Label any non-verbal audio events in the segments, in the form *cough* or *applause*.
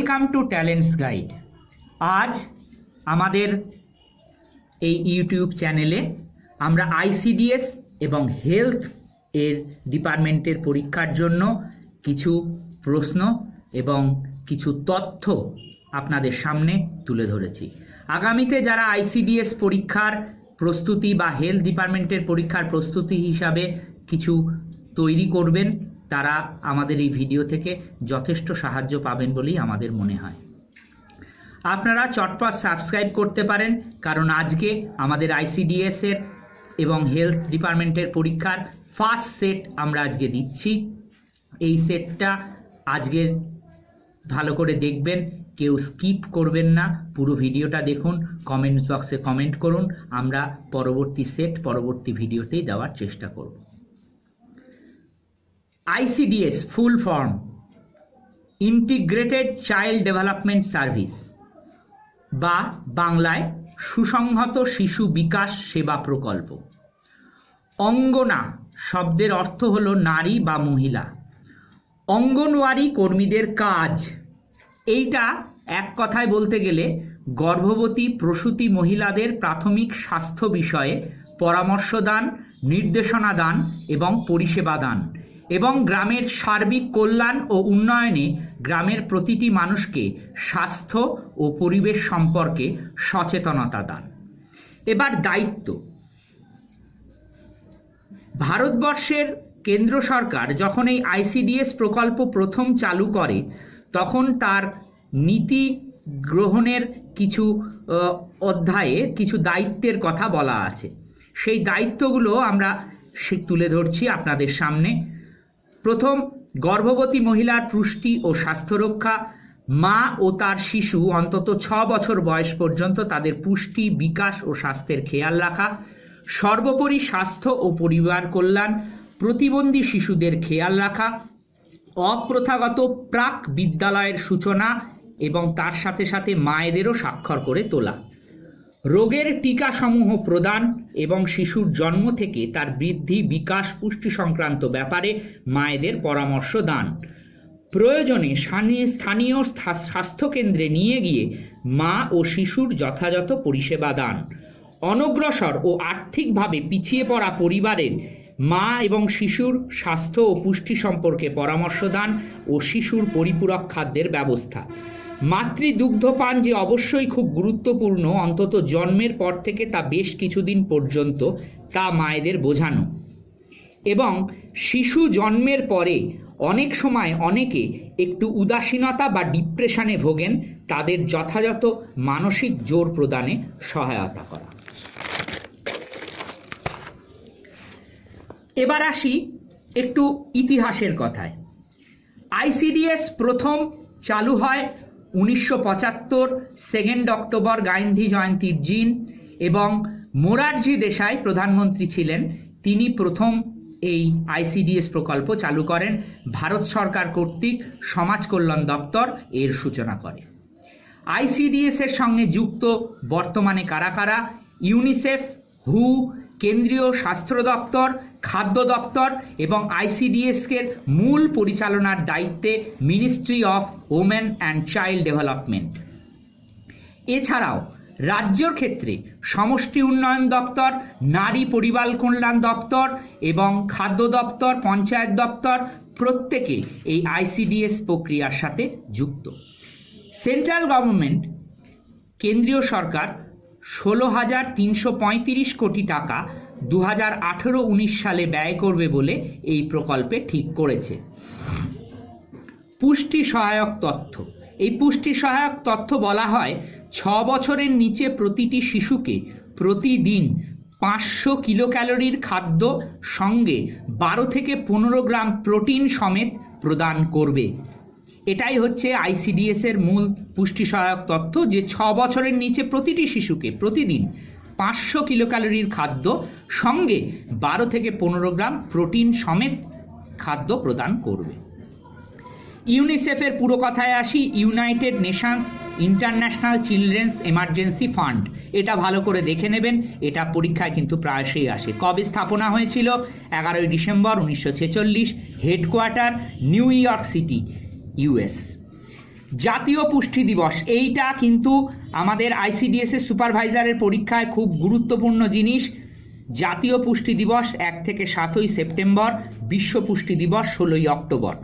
welcome to talents guide আজ আমাদের এই ইউটিউব চ্যানেলে আমরা আইসিডিএস এবং হেলথ এর ডিপার্টমেন্টের পরীক্ষার জন্য কিছু প্রশ্ন এবং কিছু তথ্য আপনাদের সামনে তুলে ধরেছি আগামীতে যারা আইসিডিএস পরীক্ষার প্রস্তুতি বা হেলথ ডিপার্টমেন্টের পরীক্ষার প্রস্তুতি হিসাবে কিছু তৈরি করবেন তারা আমাদের এই ভিডিও থেকে যথেষ্ট সাহায্য পাবেন বলেই আমাদের মনে হয় আপনারা চটপট সাবস্ক্রাইব করতে পারেন কারণ আজকে আমাদের আইসিডিএসের এবং হেলথ ডিপার্টমেন্টের পরীক্ষার ফার্স্ট সেট আমরা আজকে দিচ্ছি এই সেটটা আজকের ভালো করে দেখবেন কেউ স্কিপ করবেন না পুরো ভিডিওটা দেখুন কমেন্টস বক্সে কমেন্ট করুন আমরা পরবর্তী সেট পরবর্তী ভিডিওতেই দেওয়ার চেষ্টা করব ICDS full form integrated child development service বা বাংলায় সুসংহত শিশু বিকাশ সেবা প্রকল্প অঙ্গনা শব্দের অর্থ হল নারী বা মহিলা অঙ্গনওয়াড়ি কর্মীদের কাজ এইটা এক কথায় বলতে গেলে গর্ভবতী প্রসূতি মহিলাদের প্রাথমিক স্বাস্থ্য বিষয়ে পরামর্শ দান নির্দেশনা দান এবং পরিষেবা দান এবং গ্রামের সার্বিক কল্যাণ ও উন্নয়নে গ্রামের প্রতিটি মানুষকে স্বাস্থ্য ও পরিবেশ সম্পর্কে সচেতনতা দান এবার দায়িত্ব ভারতবর্ষের কেন্দ্র সরকার যখন এই আইসিডিএস প্রকল্প প্রথম চালু করে তখন তার নীতি গ্রহণের কিছু অধ্যায়ে কিছু দায়িত্বের কথা বলা আছে সেই দায়িত্বগুলো আমরা তুলে ধরছি আপনাদের সামনে প্রথম গর্ভবতী মহিলার পুষ্টি ও স্বাস্থ্য রক্ষা মা ও তার শিশু অন্তত ছ বছর বয়স পর্যন্ত তাদের পুষ্টি বিকাশ ও স্বাস্থ্যের খেয়াল রাখা সর্বোপরি স্বাস্থ্য ও পরিবার কল্যাণ প্রতিবন্ধী শিশুদের খেয়াল রাখা অপ্রথাগত প্রাক বিদ্যালয়ের সূচনা এবং তার সাথে সাথে মায়েদেরও স্বাক্ষর করে তোলা রোগের টিকাসমূহ প্রদান এবং শিশুর জন্ম থেকে তার বৃদ্ধি বিকাশ পুষ্টি সংক্রান্ত ব্যাপারে মায়েদের পরামর্শ দান প্রয়োজনে স্থানীয় স্বাস্থ্যকেন্দ্রে নিয়ে গিয়ে মা ও শিশুর যথাযথ পরিষেবা দান অনগ্রসর ও আর্থিকভাবে পিছিয়ে পড়া পরিবারের মা এবং শিশুর স্বাস্থ্য ও পুষ্টি সম্পর্কে পরামর্শ দান ও শিশুর পরিপূরক খাদ্যের ব্যবস্থা পান যে অবশ্যই খুব গুরুত্বপূর্ণ অন্তত জন্মের পর থেকে তা বেশ কিছুদিন পর্যন্ত তা মায়েদের বোঝানো এবং শিশু জন্মের পরে অনেক সময় অনেকে একটু উদাসীনতা বা ডিপ্রেশনে ভোগেন তাদের যথাযথ মানসিক জোর প্রদানে সহায়তা করা এবার আসি একটু ইতিহাসের কথায় আইসিডিএস প্রথম চালু হয় উনিশশো পঁচাত্তর সেকেন্ড অক্টোবর গান্ধী জয়ন্তীর জিন এবং মোরারজি দেশাই প্রধানমন্ত্রী ছিলেন তিনি প্রথম এই আইসিডিএস প্রকল্প চালু করেন ভারত সরকার কর্তৃক সমাজ কল্যাণ দপ্তর এর সূচনা করে আইসিডিএস এর সঙ্গে যুক্ত বর্তমানে কারা কারা ইউনিসেফ হু কেন্দ্রীয় স্বাস্থ্য দপ্তর খাদ্য দপ্তর এবং আইসিডিএসকের মূল পরিচালনার দায়িত্বে ministry of women and child development এছাড়াও রাজ্যর ক্ষেত্রে সমষ্টি উন্নয়ন দপ্তর নারী পরিবার কল্যাণ দপ্তর এবং খাদ্য দপ্তর পঞ্চায়েত দপ্তর প্রত্যেকে এই আইসিডিএস প্রক্রিয়ার সাথে যুক্ত সেন্ট্রাল গভর্নমেন্ট কেন্দ্রীয় সরকার ষোলো হাজার তিনশো পঁয়ত্রিশ কোটি টাকা দু হাজার আঠেরো উনিশ সালে ব্যয় করবে বলে এই প্রকল্পে ঠিক করেছে পুষ্টি সহায়ক তথ্য এই পুষ্টি সহায়ক তথ্য বলা হয় ছ বছরের নিচে প্রতিটি শিশুকে প্রতিদিন পাঁচশো কিলো ক্যালোরির খাদ্য সঙ্গে বারো থেকে পনেরো গ্রাম প্রোটিন সমেত প্রদান করবে এটাই হচ্ছে আইসিডিএস এর মূল পুষ্টি সহায়ক তথ্য যে ছ বছরের নিচে প্রতিটি শিশুকে প্রতিদিন পাঁচশো কিলোক্যালোরির খাদ্য সঙ্গে বারো থেকে পনেরো গ্রাম প্রোটিন সমেত খাদ্য প্রদান করবে ইউনিসেফের পুরো কথায় আসি United Nations International Children's Emergency Fund এটা ভালো করে দেখে নেবেন এটা পরীক্ষায় কিন্তু প্রায়শই আসে কবে স্থাপনা হয়েছিল এগারোই ডিসেম্বর উনিশশো ছেচল্লিশ headquarter New York City US জাতীয় পুষ্টি দিবস এইটা কিন্তু আমাদের আইসিডিএসের সুপারভাইজারের পরীক্ষায় খুব গুরুত্বপূর্ণ জিনিস জাতীয় পুষ্টি দিবস এক থেকে সাতই সেপ্টেম্বর বিশ্ব পুষ্টি দিবস ষোলোই অক্টোবর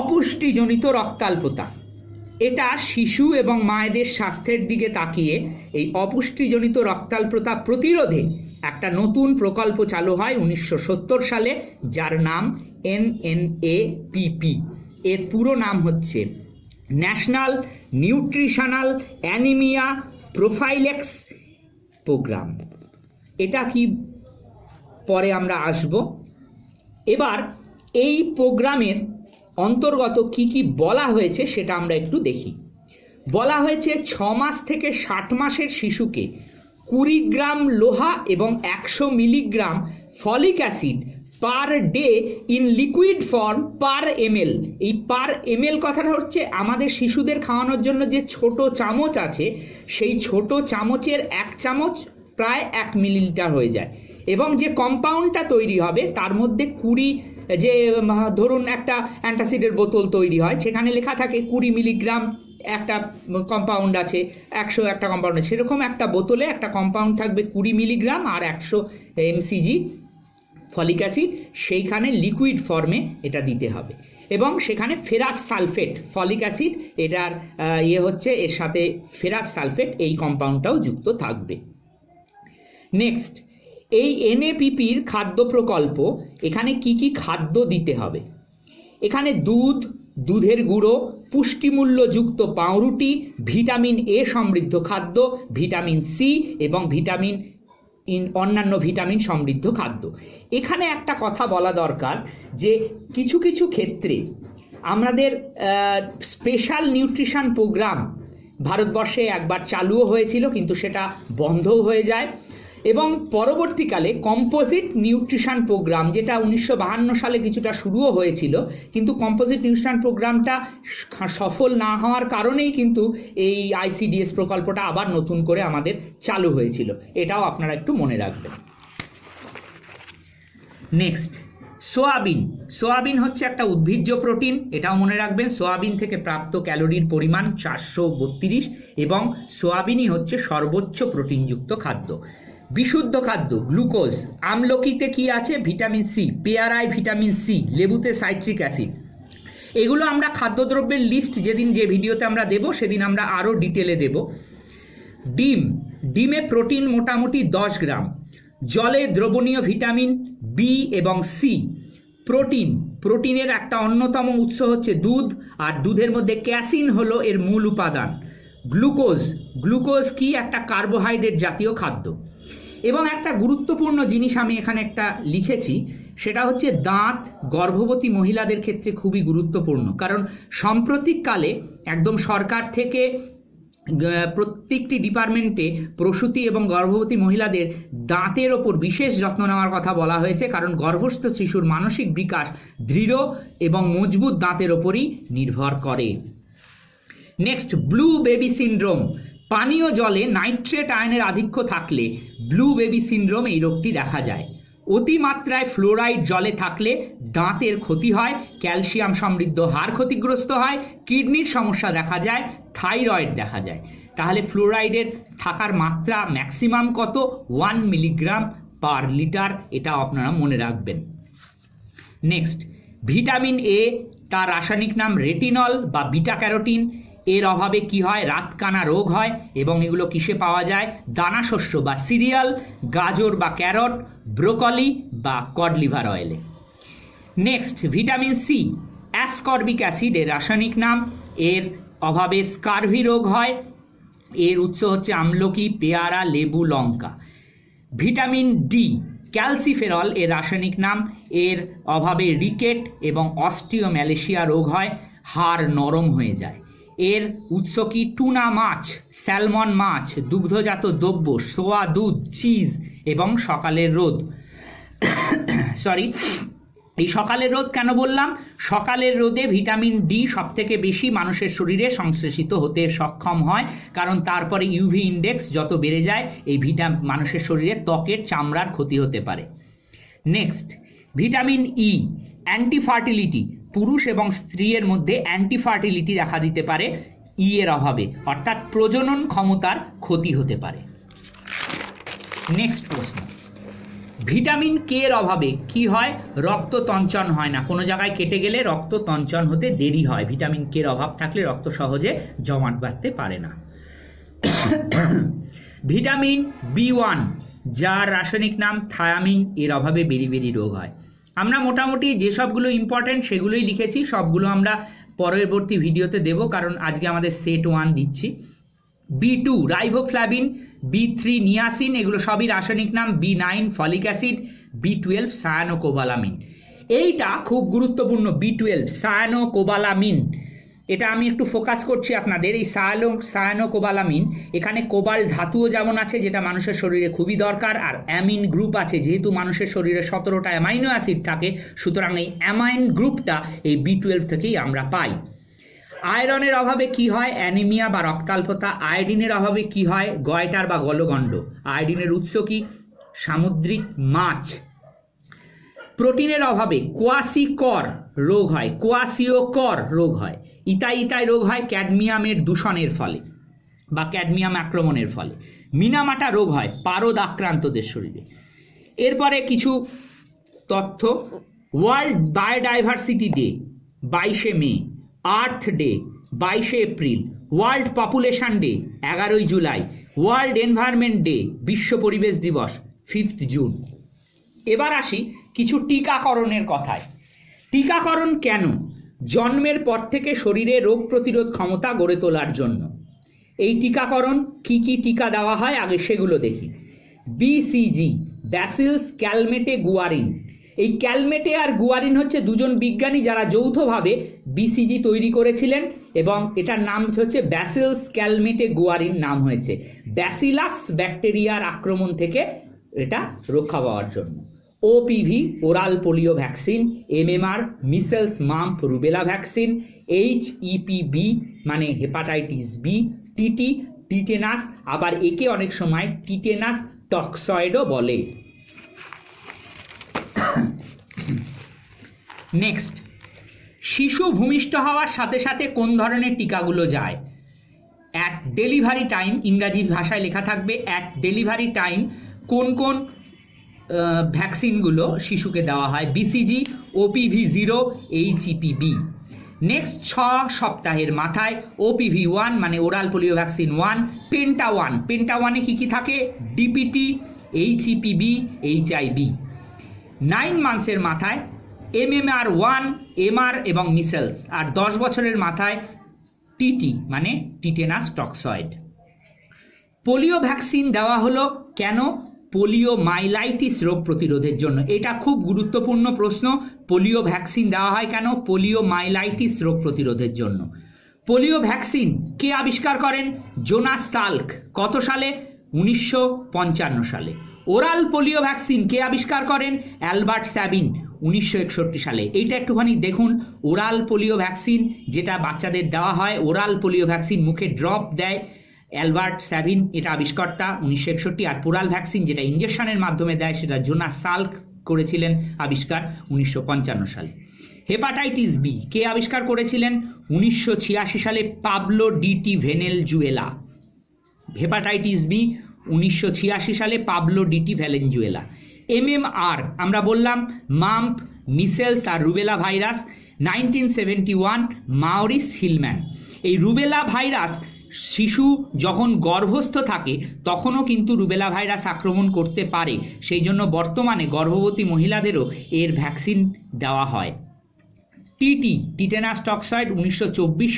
অপুষ্টিজনিত রক্তাল্পতা এটা শিশু এবং মায়েদের স্বাস্থ্যের দিকে তাকিয়ে এই অপুষ্টিজনিত রক্তাল্পতা প্রতিরোধে একটা নতুন প্রকল্প চালু হয় উনিশশো সালে যার নাম এনএনএপিপি এর পুরো নাম হচ্ছে national nutritional anaemia prophylaxis programme এটা কি পরে আমরা আসব এবার এই প্রোগ্রামের অন্তর্গত কি কি বলা হয়েছে সেটা আমরা একটু দেখি বলা হয়েছে ছ মাস থেকে ষাট মাসের শিশুকে কুড়ি গ্রাম লোহা এবং একশো milligram folic acid per day in liquid form per M L এই পার এমএল কথাটা হচ্ছে আমাদের শিশুদের খাওয়ানোর জন্য যে ছোট চামচ আছে সেই ছোট চামচের এক চামচ প্রায় এক মিলিলিটার হয়ে যায় এবং যে কম্পাউন্ডটা তৈরি হবে তার মধ্যে কুড়ি যে ধরুন একটা অ্যান্টাসিডের বোতল তৈরি হয় সেখানে লেখা থাকে কুড়ি মিলিগ্রাম একটা কম্পাউন্ড আছে একশো একটা কম্পাউন্ড সেরকম একটা বোতলে একটা কম্পাউন্ড থাকবে কুড়ি মিলিগ্রাম আর একশো এমসিজি ফলিক অ্যাসিড সেইখানে লিকুইড ফর্মে এটা দিতে হবে এবং সেখানে ফেরাস সালফেট ফলিক অ্যাসিড এটার ইয়ে হচ্ছে এর সাথে ফেরাস সালফেট এই কম্পাউন্ডটাও যুক্ত থাকবে নেক্সট এই এনএপিপির খাদ্য প্রকল্প এখানে কি কি খাদ্য দিতে হবে এখানে দুধ দুধের গুঁড়ো পুষ্টিমূল্যযুক্ত পাউরুটি ভিটামিন এ সমৃদ্ধ খাদ্য ভিটামিন সি এবং ভিটামিন অন্যান্য ভিটামিন সমৃদ্ধ খাদ্য এখানে একটা কথা বলা দরকার যে কিছু কিছু ক্ষেত্রে আমাদের স্পেশাল নিউট্রিশন প্রোগ্রাম ভারতবর্ষে একবার চালুও হয়েছিল কিন্তু সেটা বন্ধও হয়ে যায় এবং পরবর্তীকালে কম্পোজিট নিউট্রিশন প্রোগ্রাম যেটা উনিশশো সালে কিছুটা শুরুও হয়েছিল কিন্তু কম্পোজিট নিউট্রিশন প্রোগ্রামটা সফল না হওয়ার কারণেই কিন্তু এই আইসিডিএস প্রকল্পটা আবার নতুন করে আমাদের চালু হয়েছিল এটাও আপনারা একটু মনে রাখবেন নেক্সট সোয়াবিন সোয়াবিন হচ্ছে একটা উদ্ভিজ্জ প্রোটিন এটাও মনে রাখবেন সোয়াবিন থেকে প্রাপ্ত ক্যালোরির পরিমাণ চারশো বত্রিশ এবং সোয়াবিনই হচ্ছে সর্বোচ্চ প্রোটিনযুক্ত খাদ্য বিশুদ্ধ খাদ্য গ্লুকোজ আমলকিতে কি আছে ভিটামিন সি পেয়ারায় ভিটামিন সি লেবুতে সাইট্রিক অ্যাসিড এগুলো আমরা খাদ্যদ্রব্যের লিস্ট যেদিন যে ভিডিওতে আমরা দেব সেদিন আমরা আরও ডিটেলে দেব ডিম ডিমে প্রোটিন মোটামুটি দশ গ্রাম জলে দ্রবণীয় ভিটামিন বি এবং সি প্রোটিন প্রোটিনের একটা অন্যতম উৎস হচ্ছে দুধ আর দুধের মধ্যে ক্যাসিন হলো এর মূল উপাদান গ্লুকোজ গ্লুকোজ কি একটা কার্বোহাইড্রেট জাতীয় খাদ্য এবং একটা গুরুত্বপূর্ণ জিনিস আমি এখানে একটা লিখেছি সেটা হচ্ছে দাঁত গর্ভবতী মহিলাদের ক্ষেত্রে খুবই গুরুত্বপূর্ণ কারণ সাম্প্রতিককালে একদম সরকার থেকে প্রত্যেকটি ডিপার্টমেন্টে প্রসূতি এবং গর্ভবতী মহিলাদের দাঁতের ওপর বিশেষ যত্ন নেওয়ার কথা বলা হয়েছে কারণ গর্ভস্থ শিশুর মানসিক বিকাশ দৃঢ় এবং মজবুত দাঁতের ওপরই নির্ভর করে নেক্সট ব্লু বেবি সিন্ড্রোম পানীয় জলে নাইট্রেট আয়নের আধিক্য থাকলে ব্লু বেবি সিন্ড্রোম এই রোগটি দেখা যায় অতিমাত্রায় ফ্লোরাইড জলে থাকলে দাঁতের ক্ষতি হয় ক্যালসিয়াম সমৃদ্ধ হাড় ক্ষতিগ্রস্ত হয় কিডনির সমস্যা দেখা যায় থাইরয়েড দেখা যায় তাহলে ফ্লোরাইডের থাকার মাত্রা ম্যাক্সিমাম কত ওয়ান মিলিগ্রাম পার লিটার এটা আপনারা মনে রাখবেন নেক্সট ভিটামিন এ তার রাসায়নিক নাম রেটিনল বা বিটা ক্যারোটিন এর অভাবে কি হয় রাতকানা রোগ হয় এবং এগুলো কিসে পাওয়া যায় দানা শস্য বা সিরিয়াল গাজর বা ক্যারট ব্রোকলি বা কডলিভার অয়েলে next vitamin C ascorbic acid এর রাসায়নিক নাম এর অভাবে স্কার্ভি রোগ হয় এর উৎস হচ্ছে আমলকি পেয়ারা লেবু লঙ্কা ভিটামিন ডি ক্যালসিফেরল এর রাসায়নিক নাম এর অভাবে রিকেট এবং অস্টিওম্যালেশিয়া রোগ হয় হাড় নরম হয়ে যায় এর উৎস কি টুনা মাছ স্যালমন মাছ দুগ্ধজাত দ্রব্য সোয়া দুধ চিজ এবং সকালের রোদ সরি এই সকালের রোদ কেন বললাম সকালের রোদে ভিটামিন ডি সব থেকে বেশি মানুষের শরীরে সংশ্লেষিত হতে সক্ষম হয় কারণ তারপরে ইউভি ইন্ডেক্স যত বেড়ে যায় এই ভিটা মানুষের শরীরে ত্বকের চামড়ার ক্ষতি হতে পারে next vitamin E anti fertility পুরুষ এবং স্ত্রীর মধ্যে অ্যান্টি ফার্টিলিটি দেখা দিতে পারে ইয়ের অভাবে অর্থাৎ প্রজনন ক্ষমতার ক্ষতি হতে পারে নেক্সট প্রশ্ন ভিটামিন কে এর অভাবে কি হয় রক্ত তঞ্চন হয় না কোনো জায়গায় কেটে গেলে রক্ত তঞ্চন হতে দেরি হয় ভিটামিন কে এর অভাব থাকলে রক্ত সহজে জমাট বাঁধতে পারে না *coughs* ভিটামিন বি ওয়ান যার রাসায়নিক নাম থায়ামিন এর অভাবে বেরি বেরি রোগ হয় আমরা মোটামুটি যেসবগুলো ইম্পর্টেন্ট সেগুলোই লিখেছি সবগুলো আমরা পরবর্তী ভিডিওতে দেব কারণ আজকে আমাদের সেট ওয়ান দিচ্ছি B two riboflavin B three niacin এগুলো সবই রাসায়নিক নাম B nine folic acid B twelve cyanocobalamin এইটা খুব গুরুত্বপূর্ণ বি টুয়েলভ সায়ানোকোবালামিন এটা আমি একটু ফোকাস করছি আপনাদের এই সায়ানো সায়ানো কোবালামিন এখানে কোবাল ধাতুও যেমন আছে যেটা মানুষের শরীরে খুবই দরকার আর অ্যামিন গ্রুপ আছে যেহেতু মানুষের শরীরে সতেরোটা অ্যামাইনো অ্যাসিড থাকে সুতরাং এই অ্যামাইন গ্রুপটা এই বি টুয়েলভ থেকেই আমরা পাই আয়রনের অভাবে কি হয় অ্যানিমিয়া বা রক্তাল্পতা আয়োডিনের অভাবে কি হয় গয়টার বা গলগণ্ড আয়োডিনের উৎস কি সামুদ্রিক মাছ প্রোটিনের অভাবে কোয়াসিকর রোগ হয় কোয়াসিওকর রোগ হয় ইতাই ইতাই রোগ হয় ক্যাডমিয়ামের দূষণের ফলে বা ক্যাডমিয়াম আক্রমণের ফলে মিনামাটা রোগ হয় পারদ আক্রান্তদের শরীরে এরপরে কিছু তথ্য ওয়ার্ল্ড বায়োডাইভার্সিটি ডে বাইশে মে আর্থ ডে বাইশে এপ্রিল ওয়ার্ল্ড পপুলেশন ডে এগারোই জুলাই ওয়ার্ল্ড এনভায়রনমেন্ট ডে বিশ্ব পরিবেশ দিবস ফিফথ জুন এবার আসি কিছু টিকাকরণের কথায় টিকাকরণ কেন জন্মের পর থেকে শরীরে রোগ প্রতিরোধ ক্ষমতা গড়ে তোলার জন্য এই টিকাকরণ কি কি টিকা দেওয়া হয় আগে সেগুলো দেখি বিসিজি ব্যাসিলস ক্যালমেটে গুয়ারিন এই ক্যালমেটে আর গুয়ারিন হচ্ছে দুজন বিজ্ঞানী যারা যৌথভাবে বিসিজি তৈরি করেছিলেন এবং এটার নাম হচ্ছে ব্যাসিলস ক্যালমেটে গুয়ারিন নাম হয়েছে ব্যাসিলাস ব্যাকটেরিয়ার আক্রমণ থেকে এটা রক্ষা পাওয়ার জন্য OPV oral polio vaccine MMR measles mump rubella vaccine H EPB মানে হেপাটাইটিস বি টিটি টিটেনাস আবার একে অনেক সময় টিটেনাস টক্সয়েডও বলে নেক্সট শিশু ভূমিষ্ঠ হওয়ার সাথে সাথে কোন ধরনের টিকাগুলো যায় অ্যাট ডেলিভারি টাইম ইংরাজি ভাষায় লেখা থাকবে অ্যাট ডেলিভারি টাইম কোন কোন ভ্যাকসিনগুলো শিশুকে দেওয়া হয় BCG OPV zero HEPB next ছ সপ্তাহের মাথায় ওপিভি ওয়ান মানে oral polio vaccine one penta one penta ওয়ানে কী কী থাকে ডিপিটি এইচইপিবি এইচআইবি নাইন মান্থসের মাথায় এমএমআর ওয়ান এমআর এবং মিসেলস আর দশ বছরের মাথায় টিটি মানে টিটেনাস টক্সয়েড পোলিও ভ্যাকসিন দেওয়া হলো কেন পোলিও মাইলাইটিস রোগ প্রতিরোধের জন্য এটা খুব গুরুত্বপূর্ণ প্রশ্ন পোলিও ভ্যাকসিন দেওয়া হয় কেন পোলিও মাইলাইটিস রোগ প্রতিরোধের জন্য পোলিও ভ্যাকসিন কে আবিষ্কার করেন জোনাস সাল্ক কত সালে উনিশশো সালে ওরাল পোলিও ভ্যাকসিন কে আবিষ্কার করেন অ্যালবার্ট স্যাবিন উনিশশো সালে এইটা একটুখানি দেখুন ওরাল পোলিও ভ্যাকসিন যেটা বাচ্চাদের দেওয়া হয় ওরাল পোলিও ভ্যাকসিন মুখে ড্রপ দেয় অ্যালবার্ট স্যাভিন এটা আবিষ্কর্তা উনিশশো একষট্টি আর পুরাল ভ্যাকসিন যেটা ইঞ্জেকশনের মাধ্যমে দেয় সেটা জোনা সাল্ক করেছিলেন আবিষ্কার উনিশশো সালে হেপাটাইটিস বি কে আবিষ্কার করেছিলেন উনিশশো সালে Pablo D T Valenzuela hepatitis B উনিশশো সালে Pablo D T Valenzuela M M R আমরা বললাম মাম্প মিসেলস আর rubella virus nineteen seventy one Maurice Hilleman এই রুবেলা ভাইরাস শিশু যখন গর্ভস্থ থাকে তখনও কিন্তু রুবেলা ভাইরাস আক্রমণ করতে পারে সেই জন্য বর্তমানে গর্ভবতী মহিলাদেরও এর ভ্যাকসিন দেওয়া হয় টিটি টিটেনাস টক্সাইড উনিশশো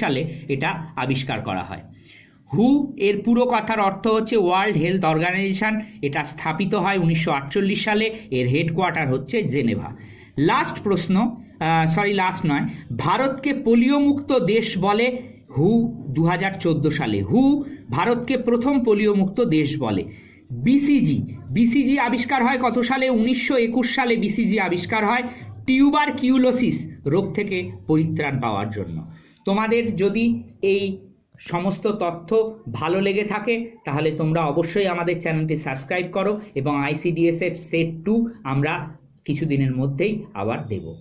সালে এটা আবিষ্কার করা হয় হু এর পুরো কথার অর্থ হচ্ছে ওয়ার্ল্ড হেলথ অর্গানাইজেশন এটা স্থাপিত হয় উনিশশো সালে এর হেডকোয়ার্টার হচ্ছে জেনেভা লাস্ট প্রশ্ন সরি লাস্ট নয় ভারতকে পোলিও মুক্ত দেশ বলে হু দু সালে হু ভারতকে প্রথম পোলিও মুক্ত দেশ বলে বিসিজি বিসিজি আবিষ্কার হয় কত সালে উনিশশো সালে বিসিজি আবিষ্কার হয় টিউবার কিউলোসিস রোগ থেকে পরিত্রাণ পাওয়ার জন্য তোমাদের যদি এই সমস্ত তথ্য ভালো লেগে থাকে তাহলে তোমরা অবশ্যই আমাদের চ্যানেলটি সাবস্ক্রাইব করো এবং আইসিডিএসের সেট টু আমরা কিছুদিনের মধ্যেই আবার দেবো